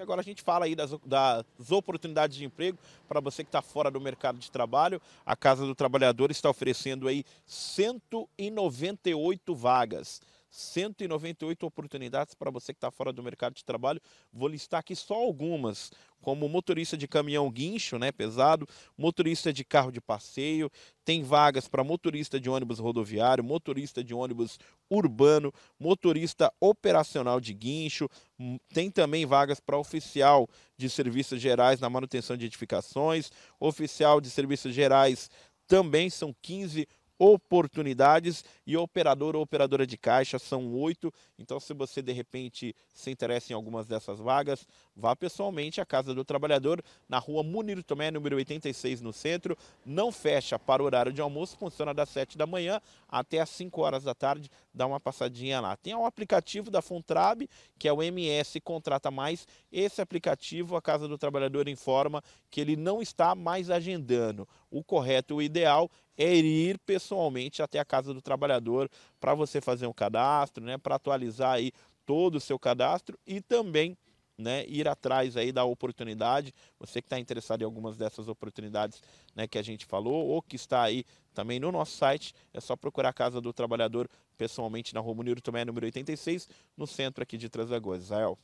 E agora a gente fala aí das, das oportunidades de emprego para você que está fora do mercado de trabalho. A Casa do Trabalhador está oferecendo aí 198 vagas. 198 oportunidades para você que está fora do mercado de trabalho. Vou listar aqui só algumas, como motorista de caminhão guincho, né, pesado, motorista de carro de passeio, tem vagas para motorista de ônibus rodoviário, motorista de ônibus urbano, motorista operacional de guincho, hum, tem também vagas para oficial de serviços gerais na manutenção de edificações, oficial de serviços gerais também são 15 oportunidades e operador ou operadora de caixa são oito. Então, se você de repente se interessa em algumas dessas vagas, vá pessoalmente à Casa do Trabalhador, na rua Munir Tomé, número 86, no centro. Não fecha para o horário de almoço, funciona das 7 da manhã até as 5 horas da tarde. Dá uma passadinha lá. Tem o aplicativo da Fontrab, que é o MS Contrata Mais. Esse aplicativo, a Casa do Trabalhador informa que ele não está mais agendando. O correto, o ideal é ir pessoalmente até a casa do trabalhador para você fazer um cadastro, né, para atualizar aí todo o seu cadastro e também né, ir atrás aí da oportunidade. Você que está interessado em algumas dessas oportunidades né, que a gente falou ou que está aí também no nosso site, é só procurar a Casa do Trabalhador pessoalmente na Rua Munir Tomé, número 86, no centro aqui de Transagoas. Israel.